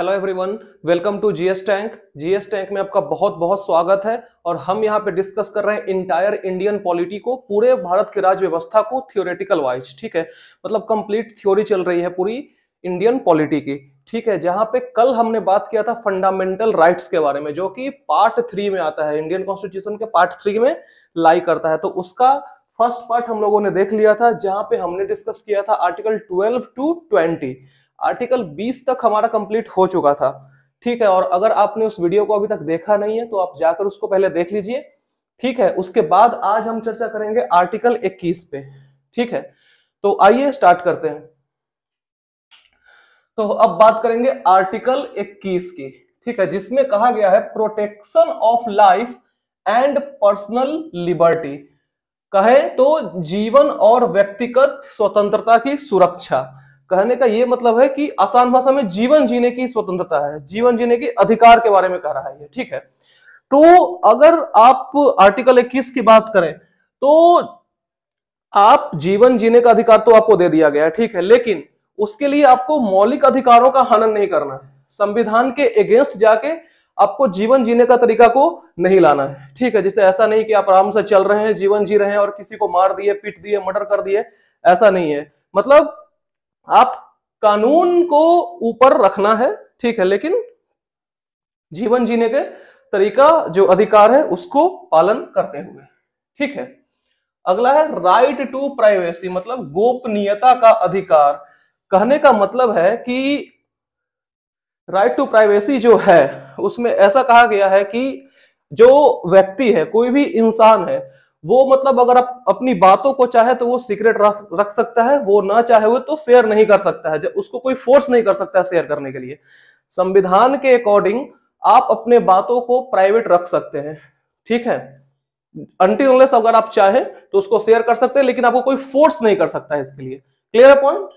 hello everyone welcome to GS tank GS tank में आपका बहुत बहुत स्वागत है और हम यहाँ पे डिस्कस कर रहे हैं इंटायर इंडियन पॉलिटी को पूरे भारत की राज्य व्यवस्था को थियोरेटिकल वाइज ठीक है मतलब कंप्लीट थ्योरी चल रही है पूरी इंडियन पॉलिटी की ठीक है जहां पे कल हमने बात किया था फंडामेंटल राइट्स के बारे में जो कि पार्ट थ्री में आता है इंडियन कॉन्स्टिट्यूशन के पार्ट थ्री में लाई करता है तो उसका फर्स्ट पार्ट हम लोगों ने देख लिया था जहां पे हमने डिस्कस किया था article twelve to twenty article 20 तक हमारा कंप्लीट हो चुका था ठीक है और अगर आपने उस वीडियो को अभी तक देखा नहीं है तो आप जाकर उसको पहले देख लीजिए ठीक है उसके बाद आज हम चर्चा करेंगे आर्टिकल 21 पे ठीक है तो आइए स्टार्ट करते हैं तो अब बात करेंगे आर्टिकल 21 की ठीक है जिसमें कहा गया है protection of life and personal liberty कहें तो जीवन और व्यक्तिगत स्वतंत्रता की सुरक्षा कहने का ये मतलब है कि आसान भाषा में जीवन जीने की स्वतंत्रता है जीवन जीने के अधिकार के बारे में कह रहा है ये ठीक है तो अगर आप आर्टिकल इक्कीस की बात करें तो आप जीवन जीने का अधिकार तो आपको दे दिया गया है ठीक है लेकिन उसके लिए आपको मौलिक अधिकारों का हनन नहीं करना है संविधान के अगेंस्ट जाके आपको जीवन जीने का तरीका को नहीं लाना है ठीक है जैसे ऐसा नहीं कि आप आराम से चल रहे हैं जीवन जी रहे हैं और किसी को मार दिए पीट दिए मर्डर कर दिए ऐसा नहीं है मतलब आप कानून को ऊपर रखना है ठीक है लेकिन जीवन जीने के तरीका जो अधिकार है उसको पालन करते हुए ठीक है अगला है राइट टू प्राइवेसी मतलब गोपनीयता का अधिकार कहने का मतलब है कि राइट टू प्राइवेसी जो है उसमें ऐसा कहा गया है कि जो व्यक्ति है कोई भी इंसान है वो मतलब अगर आप अपनी बातों को चाहे तो वो सीक्रेट रख सकता है वो ना चाहे हुए तो शेयर नहीं कर सकता है उसको कोई फोर्स नहीं कर सकता है शेयर करने के लिए संविधान के अकॉर्डिंग आप अपने बातों को प्राइवेट रख सकते हैं ठीक है अंटी अगर आप चाहें तो उसको शेयर कर सकते हैं लेकिन आपको कोई फोर्स नहीं कर सकता है इसके लिए क्लियर पॉइंट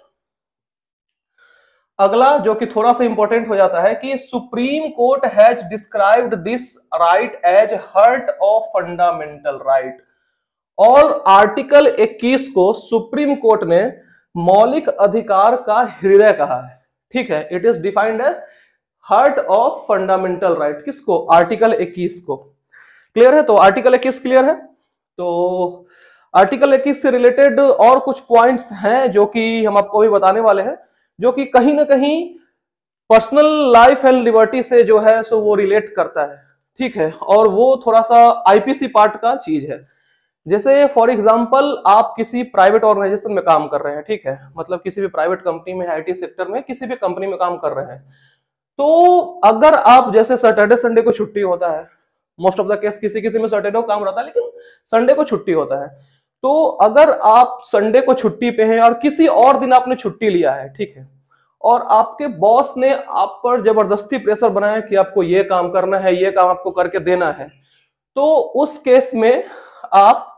अगला जो कि थोड़ा सा इंपॉर्टेंट हो जाता है कि Supreme Court has described this right as heart of fundamental right और आर्टिकल 21 को सुप्रीम कोर्ट ने मौलिक अधिकार का हृदय कहा है ठीक है it is defined as heart of fundamental right किसको आर्टिकल 21 को क्लियर है तो आर्टिकल 21 क्लियर है तो आर्टिकल 21 से रिलेटेड और कुछ पॉइंट्स हैं जो कि हम आपको भी बताने वाले हैं जो कि कहीं ना कहीं पर्सनल लाइफ एंड लिबर्टी से जो है सो वो रिलेट करता है ठीक है और वो थोड़ा सा आईपीसी पार्ट का चीज है जैसे फॉर एग्जाम्पल आप किसी प्राइवेट ऑर्गेनाइजेशन में काम कर रहे हैं ठीक है मतलब किसी भी प्राइवेट कंपनी में आईटी सेक्टर में किसी भी कंपनी में काम कर रहे हैं तो अगर आप जैसे सैटरडे संडे को छुट्टी होता है मोस्ट ऑफ द केस किसी किसी में सैटरडे को काम रहता है लेकिन संडे को छुट्टी होता है तो अगर आप संडे को छुट्टी पे हैं और किसी और दिन आपने छुट्टी लिया है ठीक है और आपके बॉस ने आप पर जबरदस्ती प्रेशर बनाया कि आपको ये काम करना है ये काम आपको करके देना है तो उस केस में आप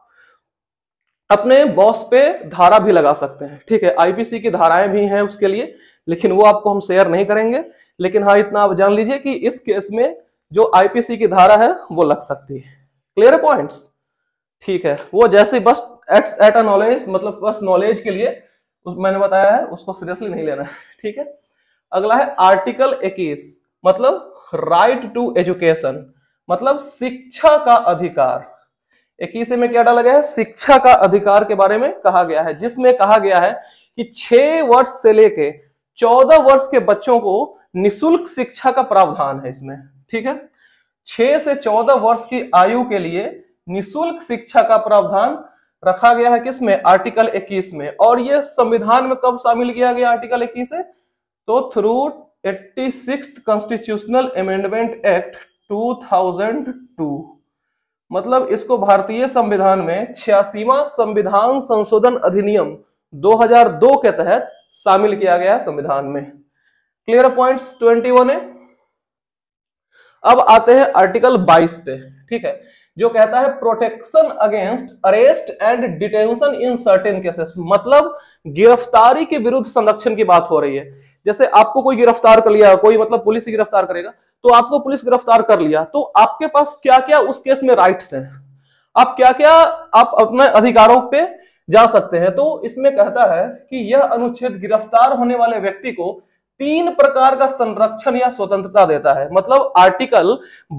अपने बॉस पे धारा भी लगा सकते हैं ठीक है आईपीसी की धाराएं भी हैं उसके लिए लेकिन वो आपको हम शेयर नहीं करेंगे लेकिन हाँ इतना आप जान लीजिए कि इस केस में जो आईपीसी की धारा है वो लग सकती है क्लियर पॉइंट्स ठीक है वो जैसे बस एट एट अ नॉलेज मतलब बस नॉलेज के लिए मैंने बताया है उसको सीरियसली नहीं लेना है ठीक है अगला है आर्टिकल इक्कीस मतलब राइट टू एजुकेशन मतलब शिक्षा का अधिकार इक्कीस में क्या डाला गया है शिक्षा का अधिकार के बारे में कहा गया है जिसमें कहा गया है कि छह वर्ष से लेके चौदह वर्ष के बच्चों को निशुल्क शिक्षा का प्रावधान है इसमें ठीक है छह से चौदह वर्ष की आयु के लिए निशुल्क शिक्षा का प्रावधान रखा गया है किसमें आर्टिकल 21 में और यह संविधान में कब शामिल किया गया आर्टिकल 21 है तो through eighty constitutional amendment act 2002 मतलब इसको भारतीय संविधान में छियासीवा संविधान संशोधन अधिनियम 2002 के तहत शामिल किया गया संविधान में क्लियर पॉइंट्स 21 है अब आते हैं आर्टिकल 22 पे ठीक है जो कहता है protection against arrest and detention in certain cases मतलब गिरफ्तारी के विरुद्ध संरक्षण की बात हो रही है जैसे आपको कोई गिरफ्तार कर लिया कोई मतलब पुलिस गिरफ्तार करेगा तो आपको पुलिस गिरफ्तार कर लिया तो आपके पास क्या क्या उस केस में राइट्स हैं आप क्या क्या आप अपने अधिकारों पे जा सकते हैं तो इसमें कहता है कि यह अनुच्छेद गिरफ्तार होने वाले व्यक्ति को तीन प्रकार का संरक्षण या स्वतंत्रता देता है मतलब आर्टिकल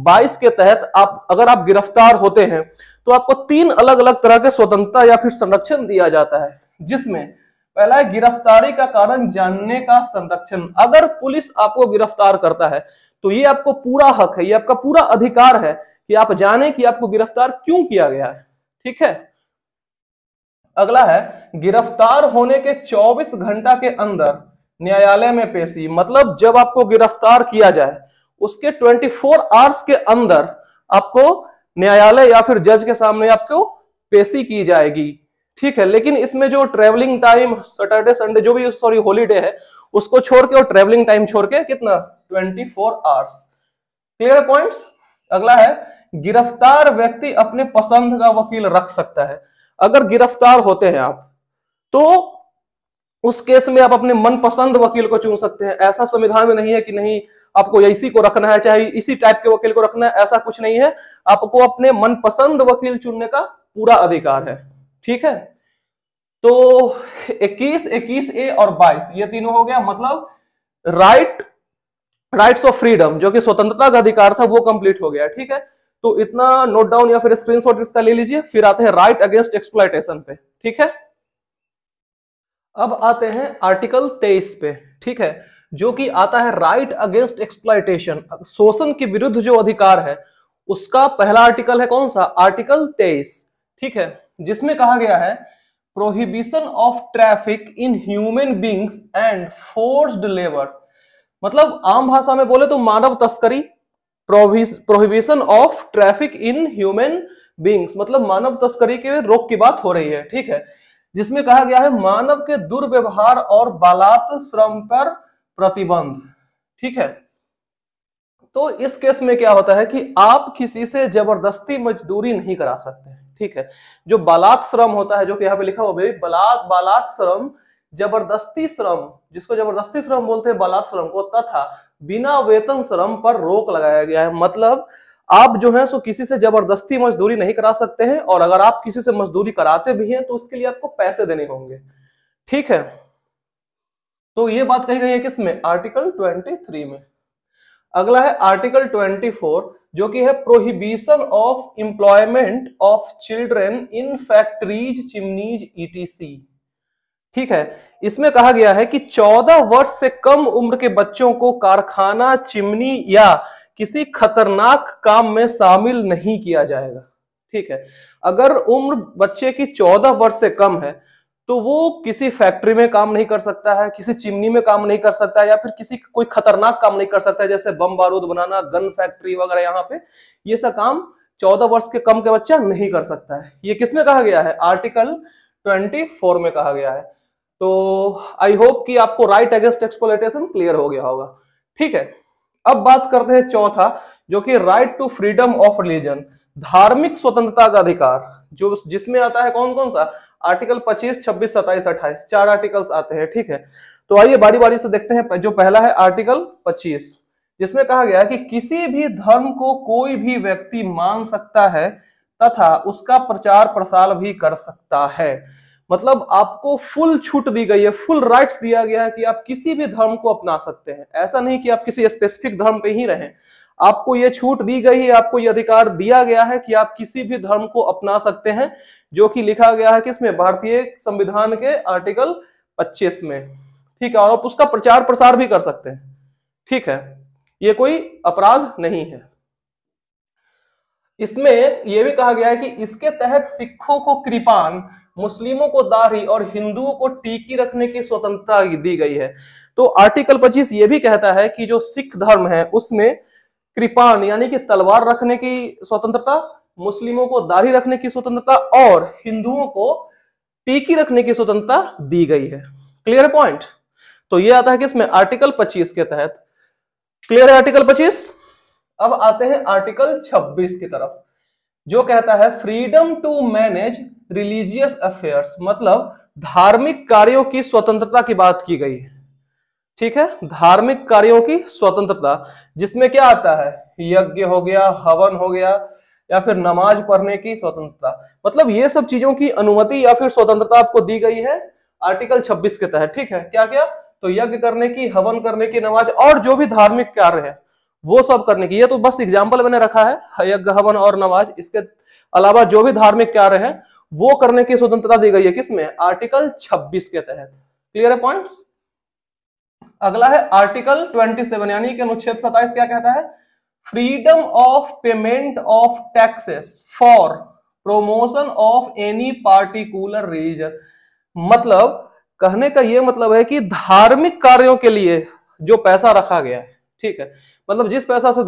22 के तहत आप अगर आप गिरफ्तार होते हैं तो आपको तीन अलग अलग तरह के स्वतंत्रता या फिर संरक्षण दिया जाता है जिसमें पहला है गिरफ्तारी का कारण जानने का संरक्षण अगर पुलिस आपको गिरफ्तार करता है तो ये आपको पूरा हक है ये आपका पूरा अधिकार है कि आप जाने कि आपको गिरफ्तार क्यों किया गया है ठीक है अगला है गिरफ्तार होने के 24 घंटा के अंदर न्यायालय में पेशी मतलब जब आपको गिरफ्तार किया जाए उसके 24 आवर्स के अंदर आपको न्यायालय या फिर जज के सामने आपको पेशी की जाएगी ठीक है लेकिन इसमें जो ट्रेवलिंग टाइम सैटरडे संडे जो भी सॉरी होलीडे है उसको छोड़ के और ट्रेवलिंग टाइम छोड़ के कितना 24 फोर आवर्स क्लियर पॉइंट्स अगला है गिरफ्तार व्यक्ति अपने पसंद का वकील रख सकता है अगर गिरफ्तार होते हैं आप तो उस केस में आप अपने मनपसंद वकील को चुन सकते हैं ऐसा संविधान में नहीं है कि नहीं आपको इसी को रखना है चाहे इसी टाइप के वकील को रखना है ऐसा कुछ नहीं है आपको अपने मनपसंद वकील चुनने का पूरा अधिकार है ठीक है तो 21, 21 ए और 22 ये तीनों हो गया मतलब राइट राइट्स ऑफ फ्रीडम जो कि स्वतंत्रता का अधिकार था वो कंप्लीट हो गया ठीक है तो इतना नोट डाउन या फिर स्क्रीन इसका ले लीजिए फिर आते हैं राइट अगेंस्ट एक्सप्लाइटेशन पे ठीक है अब आते हैं आर्टिकल 23 पे ठीक है जो कि आता है राइट अगेंस्ट एक्सप्लाइटेशन शोषण के विरुद्ध जो अधिकार है उसका पहला आर्टिकल है कौन सा आर्टिकल 23 ठीक है जिसमें कहा गया है prohibition of traffic in human beings and forced labour मतलब आम भाषा में बोले तो मानव तस्करी prohibition of traffic in human beings मतलब मानव तस्करी के रोक की बात हो रही है ठीक है जिसमें कहा गया है मानव के दुर्व्यवहार और बालात श्रम पर प्रतिबंध ठीक है तो इस केस में क्या होता है कि आप किसी से जबरदस्ती मजदूरी नहीं करा सकते ठीक है जो बालात श्रम होता है जो कि यहां पे लिखा हुआ भाई बालात बालात श्रम जबरदस्ती श्रम जिसको जबरदस्ती श्रम बोलते हैं बालात श्रम को तथा बिना वेतन श्रम पर रोक लगाया गया है मतलब आप जो है सो किसी से जबरदस्ती मजदूरी नहीं करा सकते हैं और अगर आप किसी से मजदूरी कराते भी हैं तो उसके लिए आपको पैसे देने होंगे ठीक है तो ये बात कही गई है किसमें आर्टिकल 23 में अगला है आर्टिकल 24 जो कि है prohibition of employment of children in factories chimneys ETC ठीक है इसमें कहा गया है कि 14 वर्ष से कम उम्र के बच्चों को कारखाना चिमनी या किसी खतरनाक काम में शामिल नहीं किया जाएगा ठीक है अगर उम्र बच्चे की चौदह वर्ष से कम है तो वो किसी फैक्ट्री में काम नहीं कर सकता है किसी चिमनी में काम नहीं कर सकता है या फिर किसी कोई खतरनाक काम नहीं कर सकता है जैसे बम बारूद बनाना गन फैक्ट्री वगैरह यहाँ पे ये सब काम चौदह वर्ष के कम के बच्चा नहीं कर सकता है ये किसमें कहा गया है आर्टिकल ट्वेंटी फोर में कहा गया है तो आई होप कि आपको राइट अगेंस्ट एक्सपोलेटेशन क्लियर हो गया होगा ठीक है अब बात करते हैं चौथा जो कि right to freedom of religion धार्मिक स्वतंत्रता का अधिकार जो जिसमें आता है कौन कौन सा आर्टिकल 25, 26, 27, 28 चार आर्टिकल्स आते हैं ठीक है तो आइए बारी बारी से देखते हैं जो पहला है आर्टिकल 25 जिसमें कहा गया कि किसी भी धर्म को कोई भी व्यक्ति मान सकता है तथा उसका प्रचार प्रसार भी कर सकता है मतलब आपको फुल छूट दी गई है फुल राइट्स दिया गया है कि आप किसी भी धर्म को अपना सकते हैं ऐसा नहीं कि आप किसी स्पेसिफिक धर्म पे ही रहें आपको ये छूट दी गई है आपको ये अधिकार दिया गया है कि आप किसी भी धर्म को अपना सकते हैं जो कि लिखा गया है किसमें भारतीय संविधान के आर्टिकल 25 में ठीक है और आप उसका प्रचार प्रसार भी कर सकते हैं ठीक है ये कोई अपराध नहीं है इसमें यह भी कहा गया है कि इसके तहत सिखों को कृपान मुस्लिमों को दाढ़ी और हिंदुओं को टीकी रखने की स्वतंत्रता दी गई है तो आर्टिकल 25 ये भी कहता है कि जो सिख धर्म है उसमें कृपाण यानी कि तलवार रखने की स्वतंत्रता मुस्लिमों को दाढ़ी रखने की स्वतंत्रता और हिंदुओं को टीकी रखने की स्वतंत्रता दी गई है क्लियर पॉइंट तो ये आता है कि इसमें आर्टिकल 25 के तहत क्लियर है आर्टिकल 25 अब आते हैं आर्टिकल 26 की तरफ जो कहता है freedom to manage religious affairs मतलब धार्मिक कार्यों की स्वतंत्रता की बात की गई है ठीक है धार्मिक कार्यों की स्वतंत्रता जिसमें क्या आता है यज्ञ हो गया हवन हो गया या फिर नमाज पढ़ने की स्वतंत्रता मतलब ये सब चीजों की अनुमति या फिर स्वतंत्रता आपको दी गई है आर्टिकल 26 के तहत ठीक है क्या क्या तो यज्ञ करने की हवन करने की नमाज और जो भी धार्मिक कार्य है वो सब करने की ये तो बस एग्जाम्पल मैंने रखा है यज्ञ हवन और नमाज इसके अलावा जो भी धार्मिक कार्य है वो करने की स्वतंत्रता दी गई है किसमें आर्टिकल 26 के तहत क्लियर है पॉइंट्स अगला है आर्टिकल 27 यानी कि अनुच्छेद 27 क्या कहता है freedom of payment of taxes for promotion of any particular religion मतलब कहने का यह मतलब है कि धार्मिक कार्यों के लिए जो पैसा रखा गया है ठीक है मतलब जिस पैसा से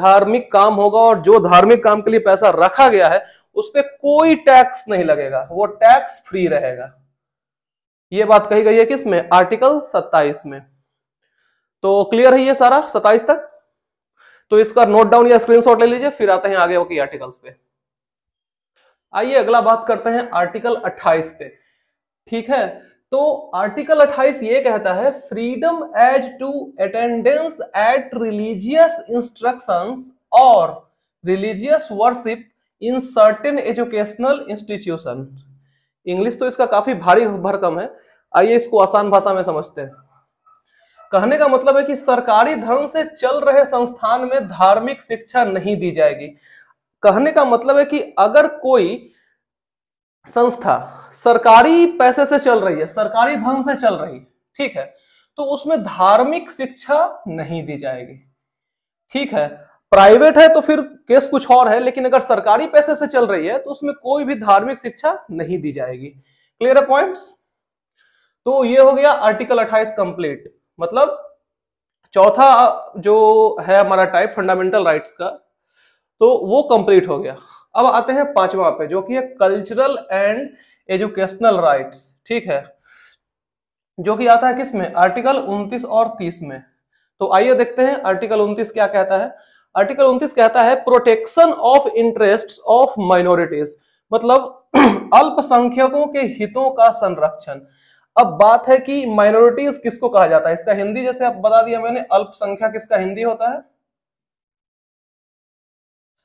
धार्मिक काम होगा और जो धार्मिक काम के लिए पैसा रखा गया है उस पर कोई टैक्स नहीं लगेगा वो टैक्स फ्री रहेगा ये बात कही गई है किसमें आर्टिकल 27 में तो क्लियर है ये सारा 27 तक तो इसका नोट डाउन या स्क्रीनशॉट ले लीजिए फिर आते हैं आगे की आर्टिकल्स पे आइए अगला बात करते हैं आर्टिकल 28 पे ठीक है तो आर्टिकल 28 ये कहता है freedom as to attendance at religious instructions और religious worship in certain educational institution English तो इसका काफी भारी भरकम है आइए इसको आसान भाषा में समझते हैं कहने का मतलब है कि सरकारी धन से चल रहे संस्थान में धार्मिक शिक्षा नहीं दी जाएगी कहने का मतलब है कि अगर कोई संस्था सरकारी पैसे से चल रही है सरकारी धन से चल रही है ठीक है तो उसमें धार्मिक शिक्षा नहीं दी जाएगी ठीक है प्राइवेट है तो फिर केस कुछ और है लेकिन अगर सरकारी पैसे से चल रही है तो उसमें कोई भी धार्मिक शिक्षा नहीं दी जाएगी क्लियर है पॉइंट्स तो ये हो गया आर्टिकल 28 कंप्लीट मतलब चौथा जो है हमारा टाइप फंडामेंटल राइट्स का तो वो कंप्लीट हो गया अब आते हैं पांचवा पे जो कि है कल्चरल एंड एजुकेशनल राइट्स ठीक है जो कि आता है किसमें आर्टिकल 29 और 30 में तो आइए देखते हैं आर्टिकल 29 क्या कहता है आर्टिकल 29 कहता है protection of interest of minorities मतलब अल्पसंख्यकों के हितों का संरक्षण अब बात है कि माइनॉरिटीज किसको कहा जाता है इसका हिंदी जैसे आप बता दिया मैंने अल्पसंख्यक किसका हिंदी होता है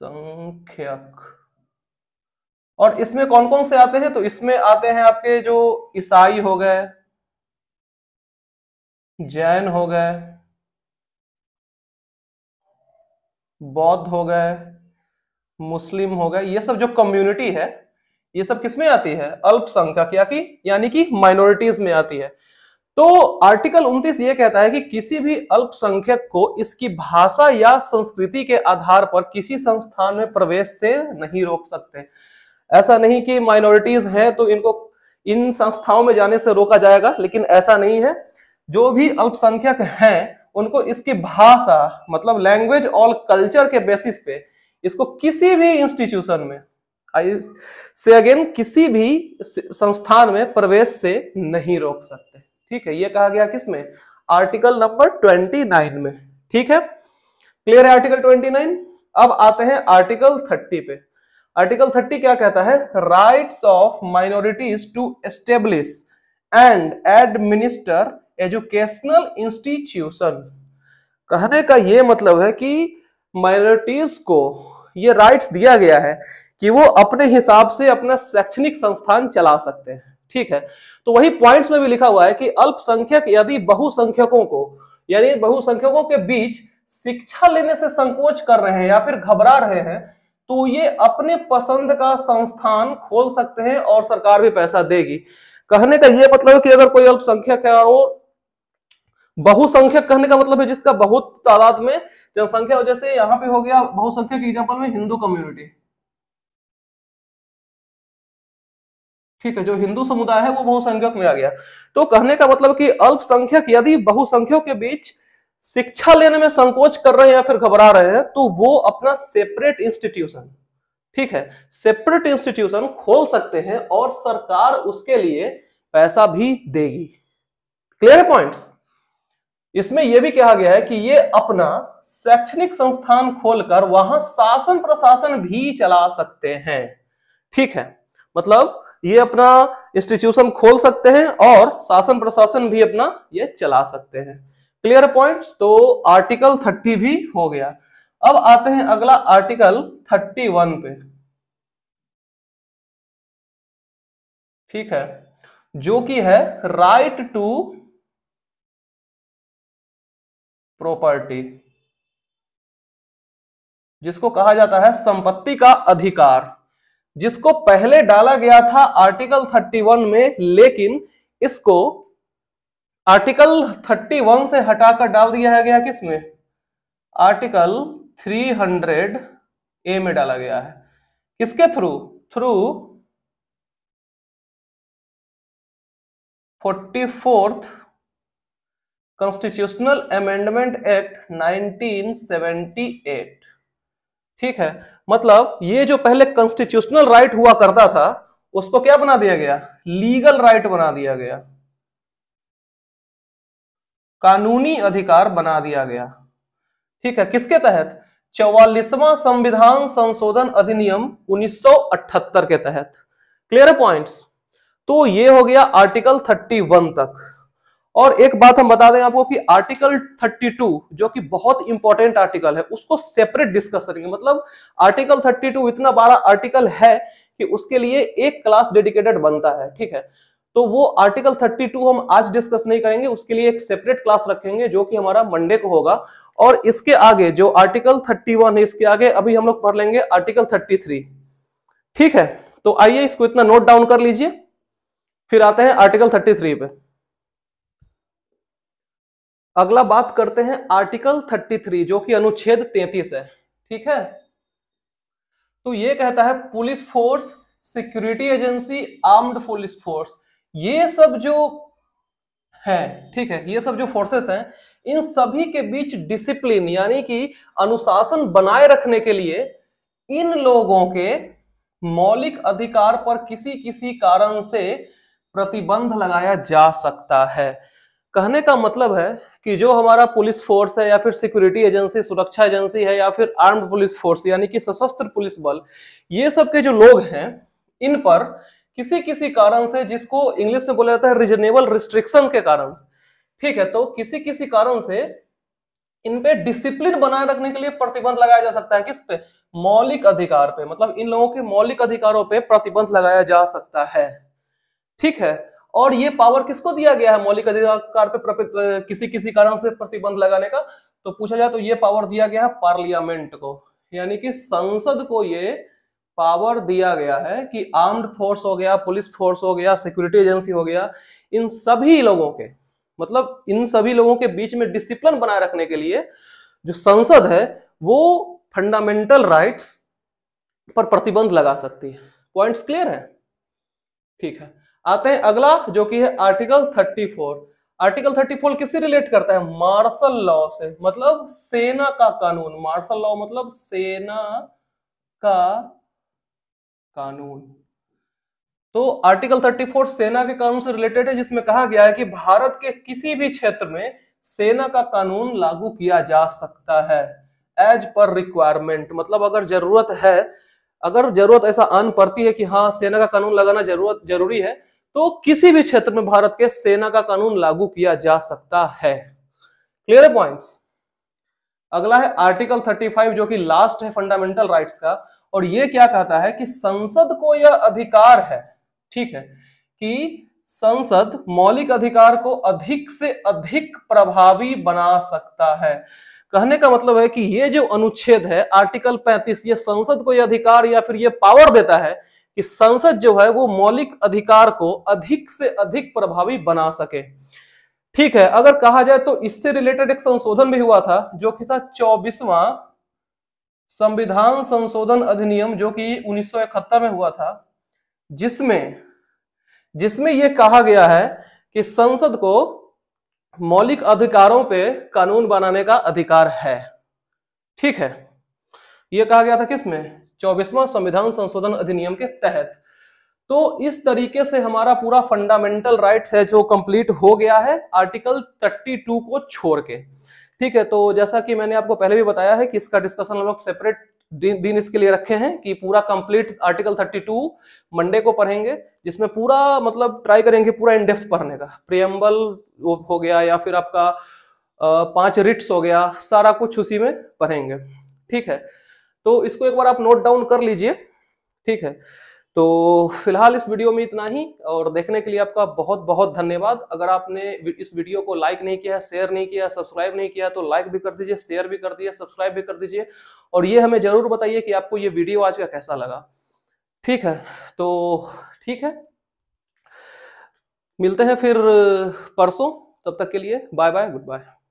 संख्यक और इसमें कौन कौन से आते हैं तो इसमें आते हैं आपके जो ईसाई हो गए जैन हो गए बौद्ध हो गए मुस्लिम हो गए ये सब जो कम्युनिटी है ये सब किसमें आती है अल्पसंख्यक या कि यानी कि माइनॉरिटीज में आती है तो आर्टिकल 29 ये कहता है कि किसी भी अल्पसंख्यक को इसकी भाषा या संस्कृति के आधार पर किसी संस्थान में प्रवेश से नहीं रोक सकते ऐसा नहीं कि माइनॉरिटीज हैं तो इनको इन संस्थाओं में जाने से रोका जाएगा लेकिन ऐसा नहीं है जो भी अल्पसंख्यक हैं उनको इसकी भाषा मतलब लैंग्वेज और कल्चर के बेसिस पे इसको किसी भी इंस्टीट्यूशन में आई से अगेन किसी भी संस्थान में प्रवेश से नहीं रोक सकते ठीक है ये कहा गया किसमें आर्टिकल नंबर ट्वेंटी नाइन में ठीक है क्लियर है आर्टिकल ट्वेंटी नाइन अब आते हैं आर्टिकल थर्टी पे आर्टिकल थर्टी क्या कहता है rights of minorities to establish and administer educational institution कहने का यह मतलब है कि माइनॉरिटीज को ये राइट्स दिया गया है कि वो अपने हिसाब से अपना शैक्षणिक संस्थान चला सकते हैं ठीक है तो वही पॉइंट्स में भी लिखा हुआ है कि अल्पसंख्यक यदि बहुसंख्यकों को यानी बहुसंख्यकों के बीच शिक्षा लेने से संकोच कर रहे हैं या फिर घबरा रहे हैं तो ये अपने पसंद का संस्थान खोल सकते हैं और सरकार भी पैसा देगी कहने का ये मतलब है कि अगर कोई अल्पसंख्यक है और बहुसंख्यक कहने का मतलब है जिसका बहुत तादाद में जनसंख्या जैसे यहां पे हो गया बहुसंख्यक एग्जाम्पल में हिंदू कम्युनिटी ठीक है जो हिंदू समुदाय है वो बहुसंख्यक में आ गया तो कहने का मतलब कि अल्पसंख्यक यदि बहुसंख्यक के बीच शिक्षा लेने में संकोच कर रहे हैं या फिर घबरा रहे हैं तो वो अपना सेपरेट इंस्टीट्यूशन ठीक है सेपरेट इंस्टीट्यूशन खोल सकते हैं और सरकार उसके लिए पैसा भी देगी क्लियर पॉइंट्स इसमें यह भी कहा गया है कि ये अपना शैक्षणिक संस्थान खोलकर वहां शासन प्रशासन भी चला सकते हैं ठीक है मतलब ये अपना इंस्टीट्यूशन खोल सकते हैं और शासन प्रशासन भी अपना ये चला सकते हैं क्लियर पॉइंट्स तो आर्टिकल थर्टी भी हो गया अब आते हैं अगला आर्टिकल थर्टी वन पे ठीक है जो कि है राइट टू प्रॉपर्टी जिसको कहा जाता है संपत्ति का अधिकार जिसको पहले डाला गया था आर्टिकल थर्टी वन में लेकिन इसको आर्टिकल 31 से हटाकर डाल दिया गया किसमें आर्टिकल 300 ए में डाला गया है किसके through through 44th constitutional amendment act 1978 ठीक है मतलब ये जो पहले कॉन्स्टिट्यूशनल राइट हुआ करता था उसको क्या बना दिया गया लीगल राइट बना दिया गया कानूनी अधिकार बना दिया गया ठीक है किसके तहत चौवालीसवां संविधान संशोधन अधिनियम 1978 के तहत क्लियर पॉइंट्स तो ये हो गया आर्टिकल 31 तक और एक बात हम बता दें आपको कि आर्टिकल 32 जो कि बहुत इंपॉर्टेंट आर्टिकल है उसको सेपरेट डिस्कस करेंगे मतलब आर्टिकल 32 इतना बड़ा आर्टिकल है कि उसके लिए एक क्लास डेडिकेटेड बनता है ठीक है तो वो आर्टिकल 32 हम आज डिस्कस नहीं करेंगे उसके लिए एक सेपरेट क्लास रखेंगे जो कि हमारा मंडे को होगा और इसके आगे जो आर्टिकल 31 है इसके आगे अभी हम लोग पढ़ लेंगे आर्टिकल 33 ठीक है तो आइए इसको इतना नोट डाउन कर लीजिए फिर आते हैं आर्टिकल 33 पे अगला बात करते हैं आर्टिकल 33 जो कि अनुच्छेद 33 है ठीक है तो ये कहता है police force security agency armed police force ये सब जो है ठीक है ये सब जो फोर्सेस हैं इन सभी के बीच डिसिप्लिन यानी कि अनुशासन बनाए रखने के लिए इन लोगों के मौलिक अधिकार पर किसी किसी कारण से प्रतिबंध लगाया जा सकता है कहने का मतलब है कि जो हमारा पुलिस फोर्स है या फिर सिक्योरिटी एजेंसी सुरक्षा एजेंसी है या फिर आर्म्ड पुलिस फोर्स यानी कि सशस्त्र पुलिस बल ये सब के जो लोग हैं इन पर किसी किसी कारण से जिसको इंग्लिश में बोला जाता है रिजनेबल रिस्ट्रिक्शन के कारण से ठीक है तो किसी किसी कारण से पे डिसिप्लिन बनाए रखने के लिए प्रतिबंध लगाया जा सकता है किस पे मौलिक अधिकार पे मतलब इन लोगों के मौलिक अधिकारों पे प्रतिबंध लगाया जा सकता है ठीक है और ये पावर किसको दिया गया है मौलिक अधिकार पे किसी किसी कारण से प्रतिबंध लगाने का तो पूछा जाए तो ये पावर दिया गया है पार्लियामेंट को यानी कि संसद को ये पावर दिया गया है कि आर्म्ड फोर्स हो गया पुलिस फोर्स हो गया सिक्योरिटी एजेंसी हो गया इन सभी लोगों के मतलब इन सभी लोगों के बीच में डिसिप्लिन बनाए रखने के लिए जो संसद है वो फंडामेंटल राइट्स पर प्रतिबंध लगा सकती है पॉइंट्स क्लियर है ठीक है आते हैं अगला जो कि है आर्टिकल 34 आर्टिकल 34 किससे रिलेट करता है मार्शल लॉ से मतलब सेना का कानून मार्शल लॉ मतलब सेना का कानून तो आर्टिकल 34 सेना के कानून से रिलेटेड है जिसमें कहा गया है कि भारत के किसी भी क्षेत्र में सेना का कानून लागू किया जा सकता है एज पर रिक्वायरमेंट मतलब अगर जरूरत है अगर जरूरत ऐसा अन पड़ती है कि हाँ सेना का कानून लगाना जरूरत जरूरी है तो किसी भी क्षेत्र में भारत के सेना का कानून लागू किया जा सकता है क्लियर है पॉइंट्स अगला है आर्टिकल 35 जो कि लास्ट है फंडामेंटल राइट्स का और यह क्या कहता है कि संसद को यह अधिकार है ठीक है कि संसद मौलिक अधिकार को अधिक से अधिक प्रभावी बना सकता है कहने का मतलब है कि ये जो अनुच्छेद है आर्टिकल 35 ये संसद को यह अधिकार या फिर ये पावर देता है कि संसद जो है वो मौलिक अधिकार को अधिक से अधिक प्रभावी बना सके ठीक है अगर कहा जाए तो इससे रिलेटेड एक संशोधन भी हुआ था जो कि था चौबीसवा संविधान संशोधन अधिनियम जो कि उन्नीस में हुआ था जिसमें जिसमें यह कहा गया है कि संसद को मौलिक अधिकारों पे कानून बनाने का अधिकार है ठीक है यह कहा गया था किसमें चौबीसवा संविधान संशोधन अधिनियम के तहत तो इस तरीके से हमारा पूरा फंडामेंटल राइट्स है जो कंप्लीट हो गया है आर्टिकल 32 को छोड़ के ठीक है तो जैसा कि मैंने आपको पहले भी बताया है कि इसका डिस्कशन हम लोग सेपरेट दिन इसके लिए रखे हैं कि पूरा कंप्लीट आर्टिकल 32 मंडे को पढ़ेंगे जिसमें पूरा मतलब ट्राई करेंगे पूरा इन डेप्थ पढ़ने का प्रियम्बल हो गया या फिर आपका पांच रिट्स हो गया सारा कुछ उसी में पढ़ेंगे ठीक है तो इसको एक बार आप नोट डाउन कर लीजिए ठीक है तो फिलहाल इस वीडियो में इतना ही और देखने के लिए आपका बहुत बहुत धन्यवाद अगर आपने इस वीडियो को लाइक नहीं किया शेयर नहीं किया सब्सक्राइब नहीं किया तो लाइक भी कर दीजिए शेयर भी कर दीजिए सब्सक्राइब भी कर दीजिए और ये हमें ज़रूर बताइए कि आपको ये वीडियो आज का कैसा लगा ठीक है तो ठीक है मिलते हैं फिर परसों तब तक के लिए बाय बाय गुड बाय